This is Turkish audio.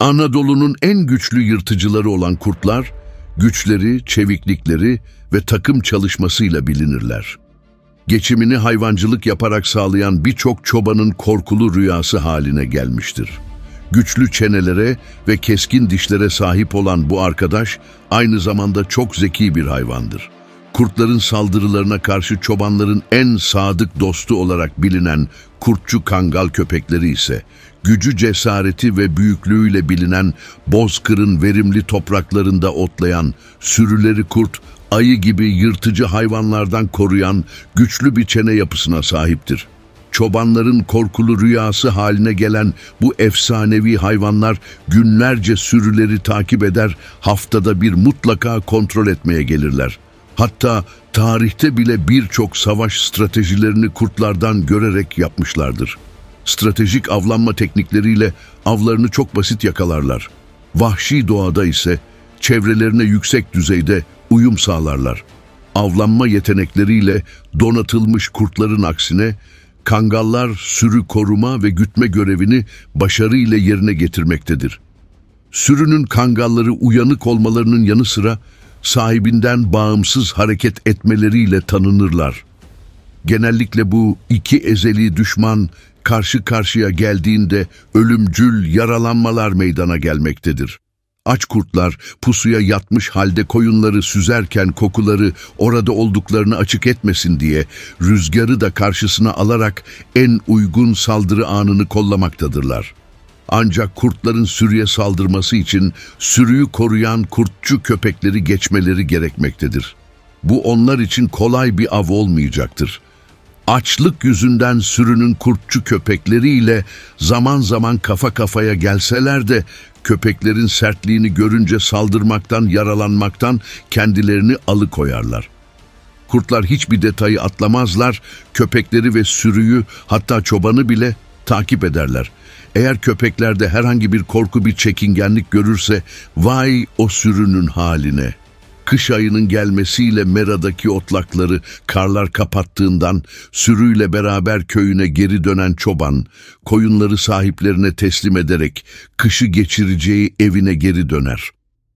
Anadolu'nun en güçlü yırtıcıları olan kurtlar, güçleri, çeviklikleri ve takım çalışmasıyla bilinirler. Geçimini hayvancılık yaparak sağlayan birçok çobanın korkulu rüyası haline gelmiştir. Güçlü çenelere ve keskin dişlere sahip olan bu arkadaş aynı zamanda çok zeki bir hayvandır kurtların saldırılarına karşı çobanların en sadık dostu olarak bilinen kurtçu kangal köpekleri ise, gücü cesareti ve büyüklüğüyle bilinen bozkırın verimli topraklarında otlayan, sürüleri kurt, ayı gibi yırtıcı hayvanlardan koruyan güçlü bir çene yapısına sahiptir. Çobanların korkulu rüyası haline gelen bu efsanevi hayvanlar günlerce sürüleri takip eder, haftada bir mutlaka kontrol etmeye gelirler.'' Hatta tarihte bile birçok savaş stratejilerini kurtlardan görerek yapmışlardır. Stratejik avlanma teknikleriyle avlarını çok basit yakalarlar. Vahşi doğada ise çevrelerine yüksek düzeyde uyum sağlarlar. Avlanma yetenekleriyle donatılmış kurtların aksine kangallar sürü koruma ve gütme görevini başarıyla yerine getirmektedir. Sürünün kangalları uyanık olmalarının yanı sıra sahibinden bağımsız hareket etmeleriyle tanınırlar. Genellikle bu iki ezeli düşman karşı karşıya geldiğinde ölümcül yaralanmalar meydana gelmektedir. Aç kurtlar pusuya yatmış halde koyunları süzerken kokuları orada olduklarını açık etmesin diye rüzgarı da karşısına alarak en uygun saldırı anını kollamaktadırlar.'' Ancak kurtların sürüye saldırması için sürüyü koruyan kurtçu köpekleri geçmeleri gerekmektedir. Bu onlar için kolay bir av olmayacaktır. Açlık yüzünden sürünün kurtçu köpekleriyle zaman zaman kafa kafaya gelseler de köpeklerin sertliğini görünce saldırmaktan, yaralanmaktan kendilerini alıkoyarlar.'' Kurtlar hiçbir detayı atlamazlar, köpekleri ve sürüyü hatta çobanı bile takip ederler. Eğer köpeklerde herhangi bir korku bir çekingenlik görürse vay o sürünün haline. Kış ayının gelmesiyle Mera'daki otlakları karlar kapattığından sürüyle beraber köyüne geri dönen çoban, koyunları sahiplerine teslim ederek kışı geçireceği evine geri döner.